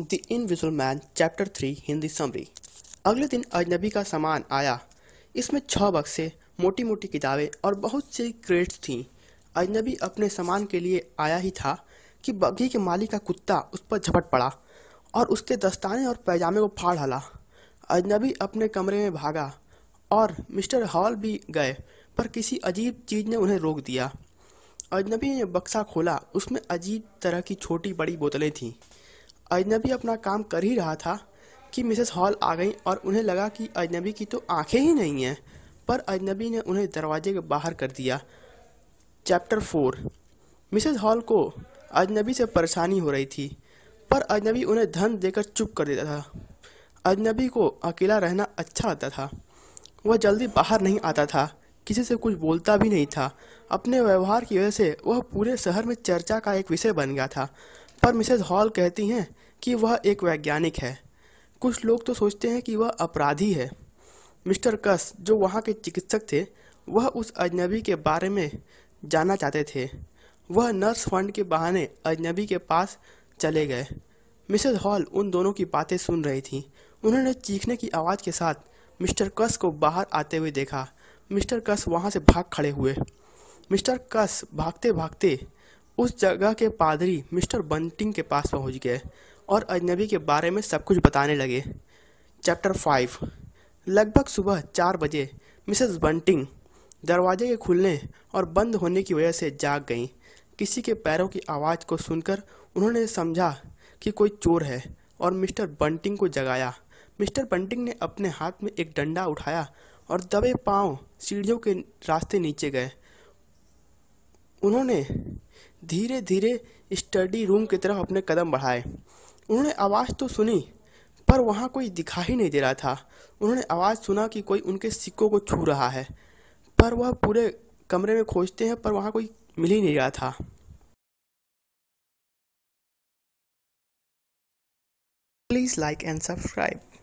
the invisible man chapter three Hindi summary अगले दिन अजनबी का सामान आया इसमें छः बक्से मोटी मोटी किताबें और बहुत सी क्रेट्स थीं अजनबी अपने सामान के लिए आया ही था कि बग्घी के मालिक का कुत्ता उस पर झपट पड़ा और उसके दस्ताने और पैजामे को फाड़ हला अजनबी अपने कमरे में भागा और मिस्टर हॉल भी गए पर किसी अजीब चीज़ ने उन्हें रोक दिया अजनबी ने बक्सा खोला उसमें अजीब तरह की छोटी बड़ी बोतलें थीं अजनबी अपना काम कर ही रहा था कि मिसेस हॉल आ गई और उन्हें लगा कि अजनबी की तो आंखें ही नहीं हैं पर अजनबी ने उन्हें दरवाजे के बाहर कर दिया चैप्टर फोर मिसेस हॉल को अजनबी से परेशानी हो रही थी पर अजनबी उन्हें धन देकर चुप कर देता था अजनबी को अकेला रहना अच्छा लगता था वह जल्दी बाहर नहीं आता था किसी से कुछ बोलता भी नहीं था अपने व्यवहार की वजह से वह पूरे शहर में चर्चा का एक विषय बन गया था पर मिसेज हॉल कहती हैं कि वह एक वैज्ञानिक है कुछ लोग तो सोचते हैं कि वह अपराधी है मिस्टर कस जो वहाँ के चिकित्सक थे वह उस अजनबी के बारे में जानना चाहते थे वह नर्स फंड के बहाने अजनबी के पास चले गए मिसेज हॉल उन दोनों की बातें सुन रही थी उन्होंने चीखने की आवाज़ के साथ मिस्टर कस को बाहर आते हुए देखा मिस्टर कस वहाँ से भाग खड़े हुए मिस्टर कस भागते भागते उस जगह के पादरी मिस्टर बंटिंग के पास पहुंच गए और अजनबी के बारे में सब कुछ बताने लगे चैप्टर फाइव लगभग सुबह चार बजे मिसेस बंटिंग दरवाजे के खुलने और बंद होने की वजह से जाग गईं किसी के पैरों की आवाज़ को सुनकर उन्होंने समझा कि कोई चोर है और मिस्टर बंटिंग को जगाया मिस्टर बंटिंग ने अपने हाथ में एक डंडा उठाया और दबे पांव सीढ़ियों के रास्ते नीचे गए उन्होंने धीरे धीरे स्टडी रूम की तरफ अपने कदम बढ़ाए उन्होंने आवाज़ तो सुनी पर वहाँ कोई दिखा ही नहीं दे रहा था उन्होंने आवाज़ सुना कि कोई उनके सिक्कों को छू रहा है पर वह पूरे कमरे में खोजते हैं पर वहाँ कोई मिल ही नहीं रहा था प्लीज लाइक एंड सब्सक्राइब